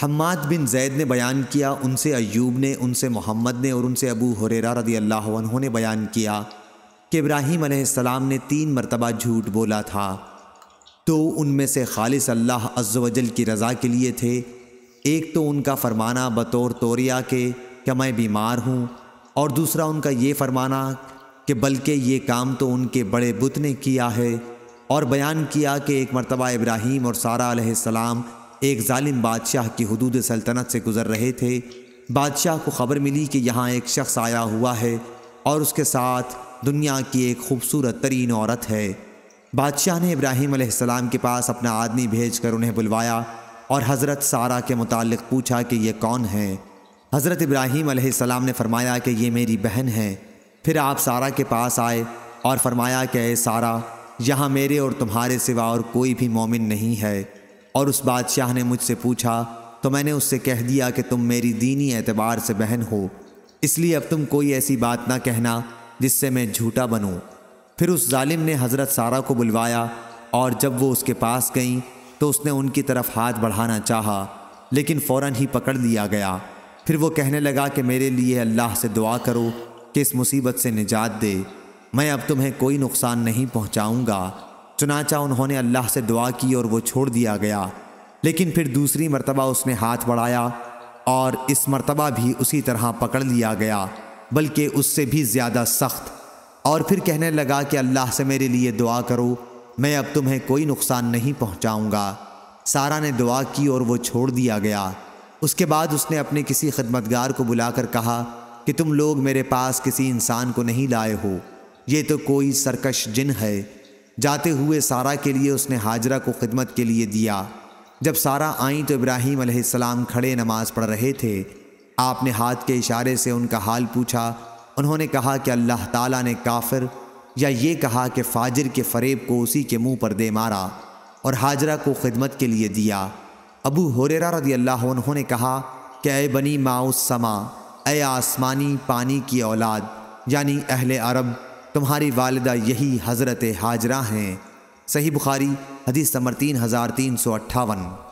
हमाद बिन जैद ने बयान किया उनसे अयूब ने उनसे मोहम्मद ने और उनसे अबू हुरेरा रदी अल्लाह ने बयान किया कि इब्राहीम आसमाम ने तीन मरतबा झूठ बोला था तो उनमें से खालिस अल्लाह अज्जवजल की रज़ा के लिए थे एक तो उनका फरमाना बतौर तोरिया के कि मैं बीमार हूँ और दूसरा उनका ये फरमाना कि बल्कि ये काम तो उनके बड़े बुत ने किया है और बयान किया कि एक मरतबा इब्राहीम और सारा सलाम एक ालिम बादशाह की हदूद सल्तनत से गुज़र रहे थे बादशाह को ख़बर मिली कि यहाँ एक शख्स आया हुआ है और उसके साथ दुनिया की एक खूबसूरत तरीन औरत है बादशाह ने इब्राहिम सलाम के पास अपना आदमी भेज कर उन्हें बुलवाया और हज़रत सारा के मुतालिक पूछा कि यह कौन है हज़रत इब्राहिम सलाम ने फ़रमाया कि ये मेरी बहन है फिर आप सारा के पास आए और फरमाया कि सारा यहाँ मेरे और तुम्हारे सिवा और कोई भी मोमिन नहीं है और उस बादशाह ने मुझसे पूछा तो मैंने उससे कह दिया कि तुम मेरी दीनी एतबार से बहन हो इसलिए अब तुम कोई ऐसी बात ना कहना जिससे मैं झूठा बनूं फिर उस जालिम ने हज़रत सारा को बुलवाया और जब वो उसके पास गईं तो उसने उनकी तरफ हाथ बढ़ाना चाहा लेकिन फ़ौर ही पकड़ लिया गया फिर वो कहने लगा कि मेरे लिए अल्लाह से दुआ करो कि इस मुसीबत से निजात दे मैं अब तुम्हें कोई नुकसान नहीं पहुँचाऊँगा चुनाचा उन्होंने अल्लाह से दुआ की और वो छोड़ दिया गया लेकिन फिर दूसरी मरतबा उसने हाथ बढ़ाया और इस मरतबा भी उसी तरह पकड़ लिया गया बल्कि उससे भी ज़्यादा सख्त और फिर कहने लगा कि अल्लाह से मेरे लिए दुआ करो मैं अब तुम्हें कोई नुकसान नहीं पहुँचाऊँगा सारा ने दुआ की और वो छोड़ दिया गया उसके बाद उसने अपने किसी खदमतगार को बुलाकर कहा कि तुम लोग मेरे पास किसी इंसान को नहीं लाए हो ये तो कोई सरकश जिन है जाते हुए सारा के लिए उसने हाजरा को खिदमत के लिए दिया जब सारा आई तो इब्राहिम अलैहिस्सलाम खड़े नमाज पढ़ रहे थे आपने हाथ के इशारे से उनका हाल पूछा उन्होंने कहा कि अल्लाह ताला ने काफिर या ये कहा कि फाजिर के फरेब को उसी के मुंह पर दे मारा और हाजरा को खिदमत के लिए दिया अबू हुरेरा रदी अल्लाह उन्होंने कहा कि ए बनी माउस समा ए आसमानी पानी की औलाद यानी अहल अरब तुम्हारी वालदा यही हज़रत हाजरा हैं सही बुखारी हदीस समर तीन हज़ार तीन सौ अट्ठावन